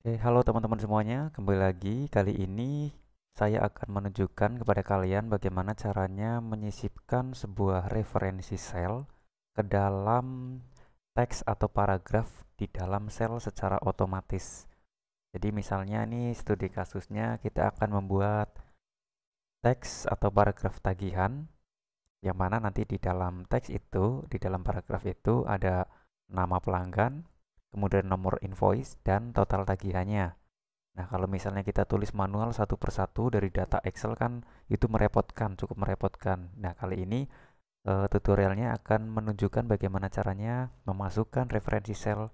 Oke, halo teman-teman semuanya, kembali lagi. Kali ini saya akan menunjukkan kepada kalian bagaimana caranya menyisipkan sebuah referensi sel ke dalam teks atau paragraf di dalam sel secara otomatis. Jadi misalnya nih studi kasusnya kita akan membuat teks atau paragraf tagihan yang mana nanti di dalam teks itu, di dalam paragraf itu ada nama pelanggan, kemudian nomor invoice, dan total tagihannya. Nah, kalau misalnya kita tulis manual satu persatu dari data Excel kan itu merepotkan, cukup merepotkan. Nah, kali ini eh, tutorialnya akan menunjukkan bagaimana caranya memasukkan referensi sel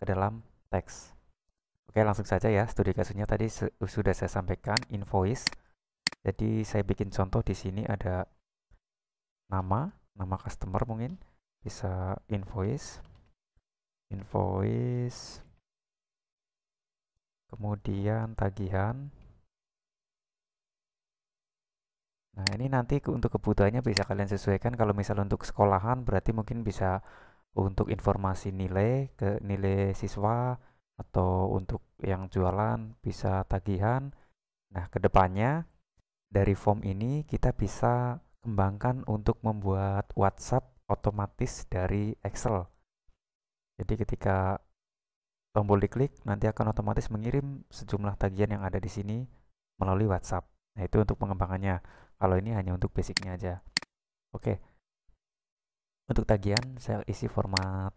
ke dalam teks. Oke, langsung saja ya. Studi kasusnya tadi sudah saya sampaikan invoice. Jadi, saya bikin contoh di sini ada nama, nama customer mungkin bisa invoice invoice kemudian tagihan nah ini nanti untuk kebutuhannya bisa kalian sesuaikan kalau misalnya untuk sekolahan berarti mungkin bisa untuk informasi nilai ke nilai siswa atau untuk yang jualan bisa tagihan nah kedepannya dari form ini kita bisa kembangkan untuk membuat WhatsApp otomatis dari Excel jadi ketika tombol diklik, nanti akan otomatis mengirim sejumlah tagihan yang ada di sini melalui WhatsApp. Nah, itu untuk pengembangannya. Kalau ini hanya untuk basicnya aja. Oke. Untuk tagihan, saya isi format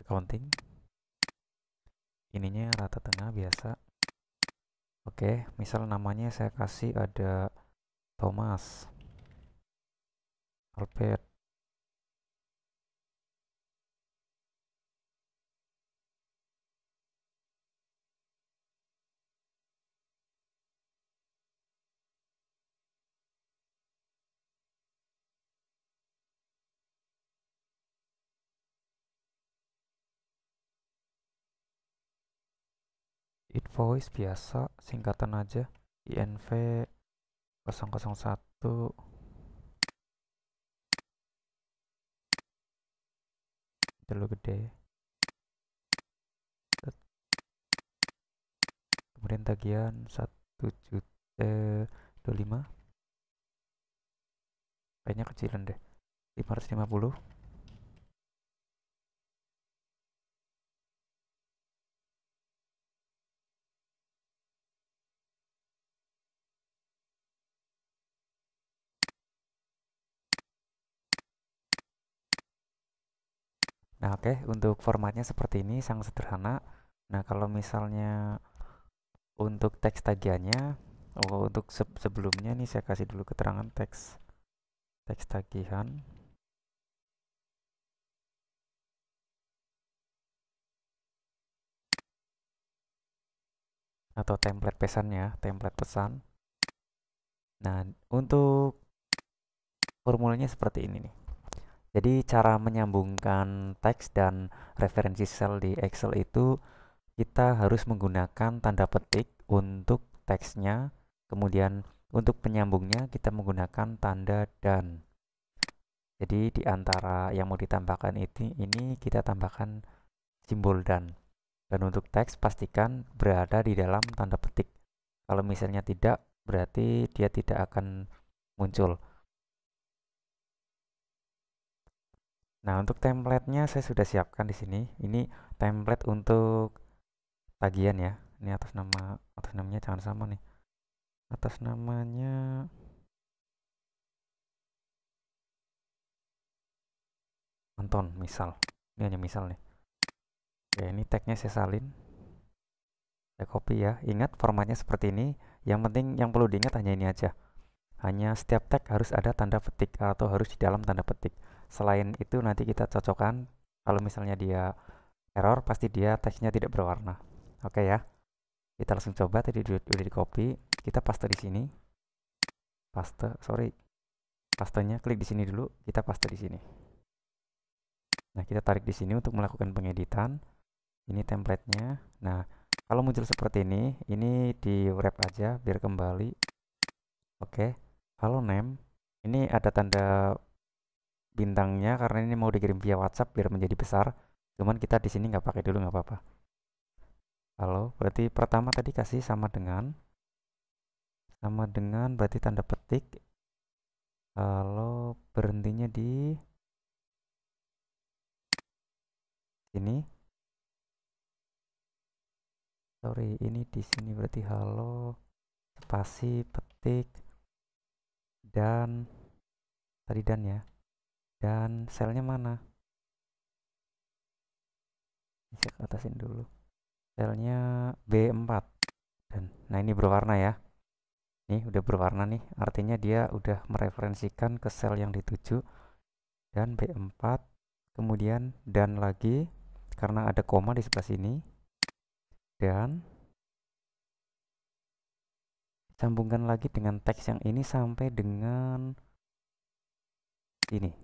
accounting. Ininya rata tengah biasa. Oke, misal namanya saya kasih ada Thomas. Albert voice biasa singkatan aja INV 001 terlalu gede kemudian tagihan 1 juta eh, 25 kayaknya kecilan deh 550 Nah, oke, okay, untuk formatnya seperti ini sangat sederhana. Nah, kalau misalnya untuk teks tagihannya, oh untuk se sebelumnya nih saya kasih dulu keterangan teks teks tagihan. atau template pesan ya, template pesan. Nah, untuk formulanya seperti ini nih. Jadi cara menyambungkan teks dan referensi sel di Excel itu kita harus menggunakan tanda petik untuk teksnya, kemudian untuk penyambungnya kita menggunakan tanda dan. Jadi di antara yang mau ditambahkan itu ini kita tambahkan simbol dan. Dan untuk teks pastikan berada di dalam tanda petik. Kalau misalnya tidak, berarti dia tidak akan muncul. Nah, untuk templatenya saya sudah siapkan di sini. Ini template untuk tagihan ya. Ini atas nama atas namanya jangan sama nih. Atas namanya Anton misal. Ini hanya misal nih. Oke, ini tagnya saya salin. Saya copy ya. Ingat formatnya seperti ini. Yang penting yang perlu diingat hanya ini aja. Hanya setiap tag harus ada tanda petik atau harus di dalam tanda petik selain itu nanti kita cocokkan kalau misalnya dia error pasti dia teksnya tidak berwarna oke okay, ya kita langsung coba tadi udah, di copy kita paste di sini paste sorry pastenya klik di sini dulu kita paste di sini nah kita tarik di sini untuk melakukan pengeditan ini templatenya nah kalau muncul seperti ini ini di wrap aja biar kembali oke okay. halo name ini ada tanda bintangnya karena ini mau dikirim via WhatsApp biar menjadi besar. Cuman kita di sini nggak pakai dulu nggak apa-apa. Halo, berarti pertama tadi kasih sama dengan sama dengan berarti tanda petik. halo berhentinya di sini. Sorry, ini di sini berarti halo spasi petik dan tadi dan ya dan selnya mana saya atasin dulu selnya B4 dan nah ini berwarna ya ini udah berwarna nih artinya dia udah mereferensikan ke sel yang dituju dan B4 kemudian dan lagi karena ada koma di sebelah sini dan sambungkan lagi dengan teks yang ini sampai dengan ini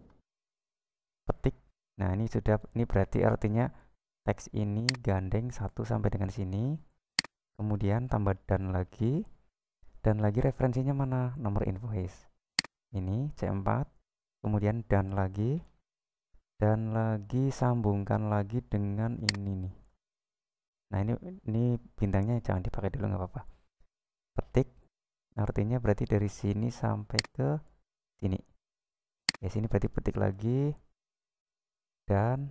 petik nah ini sudah ini berarti artinya teks ini gandeng satu sampai dengan sini kemudian tambah dan lagi dan lagi referensinya mana nomor invoice ini C4 kemudian dan lagi dan lagi sambungkan lagi dengan ini nih nah ini ini bintangnya jangan dipakai dulu nggak apa-apa petik artinya berarti dari sini sampai ke sini ya sini berarti petik lagi dan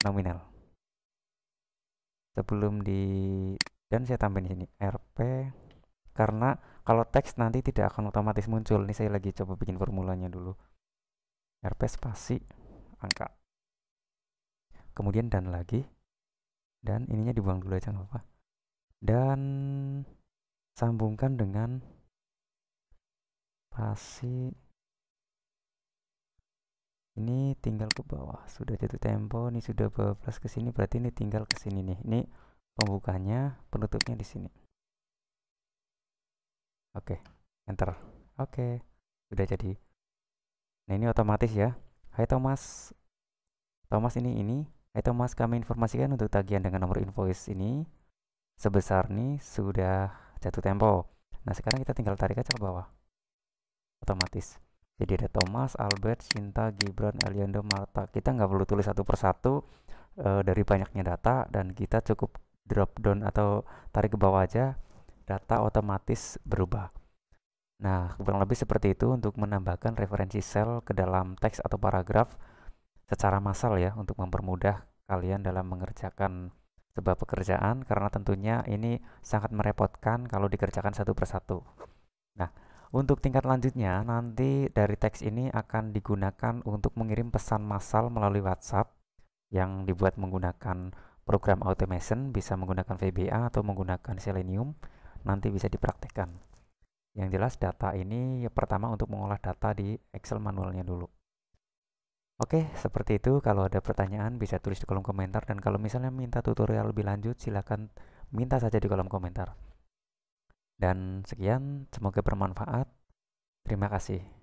nominal sebelum di dan saya tambahin sini RP karena kalau teks nanti tidak akan otomatis muncul ini saya lagi coba bikin formulanya dulu RP spasi angka kemudian dan lagi dan ininya dibuang dulu aja nggak apa dan sambungkan dengan spasi ini tinggal ke bawah sudah jatuh tempo ini sudah bablas ke sini berarti ini tinggal ke sini nih ini pembukanya penutupnya di sini oke okay, enter oke okay, sudah jadi nah ini otomatis ya Hai Thomas Thomas ini ini Hai Thomas kami informasikan untuk tagihan dengan nomor invoice ini sebesar nih sudah jatuh tempo nah sekarang kita tinggal tarik aja ke bawah otomatis jadi ada Thomas, Albert, Sinta, Gibran, Eliando, Marta. Kita nggak perlu tulis satu persatu e, dari banyaknya data dan kita cukup drop down atau tarik ke bawah aja data otomatis berubah. Nah, kurang lebih seperti itu untuk menambahkan referensi sel ke dalam teks atau paragraf secara massal ya untuk mempermudah kalian dalam mengerjakan sebuah pekerjaan karena tentunya ini sangat merepotkan kalau dikerjakan satu persatu. Nah, untuk tingkat lanjutnya, nanti dari teks ini akan digunakan untuk mengirim pesan massal melalui WhatsApp yang dibuat menggunakan program automation, bisa menggunakan VBA atau menggunakan Selenium, nanti bisa dipraktekkan. Yang jelas data ini ya, pertama untuk mengolah data di Excel manualnya dulu. Oke, seperti itu. Kalau ada pertanyaan bisa tulis di kolom komentar dan kalau misalnya minta tutorial lebih lanjut silakan minta saja di kolom komentar. Dan sekian, semoga bermanfaat. Terima kasih.